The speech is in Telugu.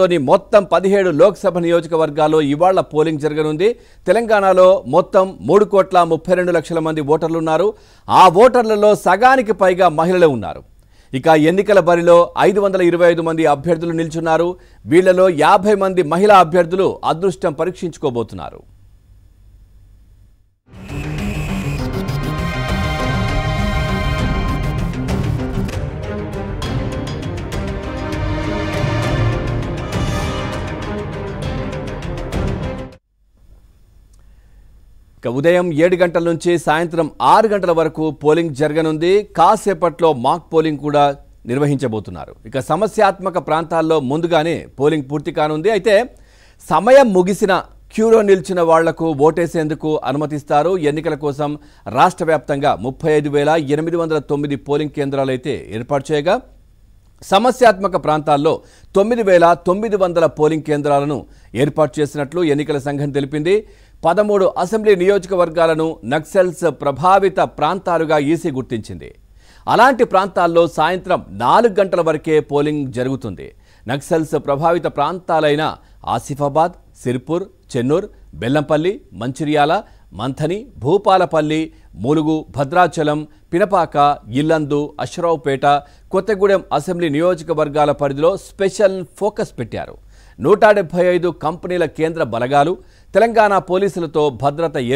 లోని మొత్తం పదిహేడు లోక్సభ నియోజకవర్గాల్లో ఇవాళ్ల పోలింగ్ జరగనుంది తెలంగాణలో మొత్తం మూడు కోట్ల ముప్పై రెండు లక్షల మంది ఓటర్లు ఉన్నారు ఆ ఓటర్లలో సగానికి పైగా మహిళలే ఉన్నారు ఇక ఎన్నికల బరిలో ఐదు వందల ఇరవై ఐదు మంది అభ్యర్థులు నిల్చున్నారు వీళ్లలో యాభై మంది మహిళా అభ్యర్థులు అదృష్టం పరీక్షించుకోబోతున్నారు ఇక ఉదయం ఏడు గంటల నుంచి సాయంత్రం ఆరు గంటల వరకు పోలింగ్ జరగనుంది కాసేపట్లో మాక్ పోలింగ్ కూడా నిర్వహించబోతున్నారు ఇక సమస్యాత్మక ప్రాంతాల్లో ముందుగానే పోలింగ్ పూర్తి కానుంది అయితే సమయం ముగిసిన క్యూలో నిలిచిన వాళ్లకు ఓటేసేందుకు అనుమతిస్తారు ఎన్నికల కోసం రాష్ట్ర వ్యాప్తంగా ముప్పై ఐదు వేల ఎనిమిది వందల తొమ్మిది పోలింగ్ కేంద్రాలు అయితే ఏర్పాటు చేయగా సమస్యాత్మక ప్రాంతాల్లో తొమ్మిది వేల తొమ్మిది వందల పోలింగ్ కేంద్రాలను ఏర్పాటు చేసినట్లు ఎన్నికల సంఘం తెలిపింది పదమూడు అసెంబ్లీ నియోజకవర్గాలను నక్సల్స్ ప్రభావిత ప్రాంతాలుగా ఈసీ గుర్తించింది అలాంటి ప్రాంతాల్లో సాయంత్రం నాలుగు గంటల వరకే పోలింగ్ జరుగుతుంది నక్సల్స్ ప్రభావిత ప్రాంతాలైన ఆసిఫాబాద్ సిర్పూర్ చెన్నూర్ బెల్లంపల్లి మంచిర్యాల మంథని భూపాలపల్లి ములుగు భద్రాచలం పినపాక ఇల్లందు అశ్వరావుపేట కొత్తగూడెం అసెంబ్లీ నియోజకవర్గాల పరిధిలో స్పెషల్ ఫోకస్ పెట్టారు నూట డెబ్బై ఐదు కంపెనీల కేంద్ర బలగాలు తెలంగాణ పోలీసులతో భద్రత